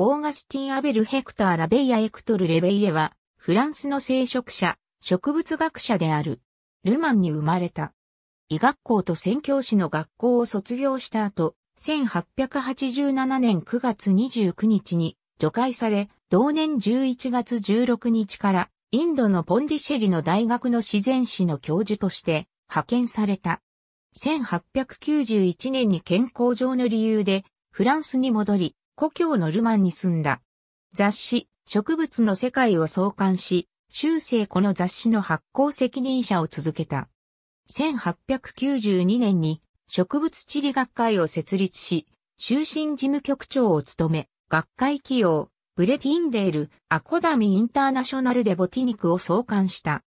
オーガスティン・アベル・ヘクター・ラベイア・エクトル・レベイエは、フランスの聖職者、植物学者である。ルマンに生まれた。医学校と宣教師の学校を卒業した後、1887年9月29日に除外され、同年11月16日からインドのポンディシェリの大学の自然史の教授として派遣された。1891年に健康上の理由でフランスに戻り、故郷のルマンに住んだ。雑誌、植物の世界を創刊し、修正この雑誌の発行責任者を続けた。1892年に植物地理学会を設立し、終身事務局長を務め、学会起用、ブレティンデール、アコダミインターナショナルでボティニクを創刊した。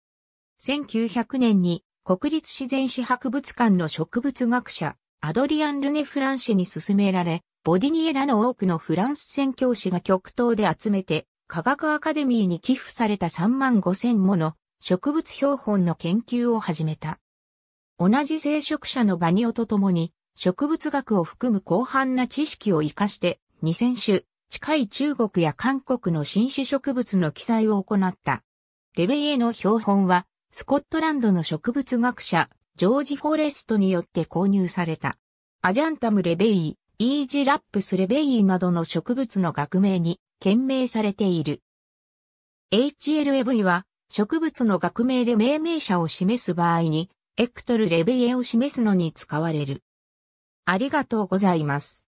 1900年に国立自然史博物館の植物学者、アドリアン・ルネ・フランシェに勧められ、ボディニエラの多くのフランス宣教師が極東で集めて、科学アカデミーに寄付された3万5千もの植物標本の研究を始めた。同じ聖職者のバニオと共に、植物学を含む広範な知識を活かして、2000種、近い中国や韓国の新種植物の記載を行った。レベイエの標本は、スコットランドの植物学者、ジョージ・フォレストによって購入された。アジャンタム・レベイ、イージラップスレベイーなどの植物の学名に懸命されている。HLAV は植物の学名で命名者を示す場合にエクトルレベイエを示すのに使われる。ありがとうございます。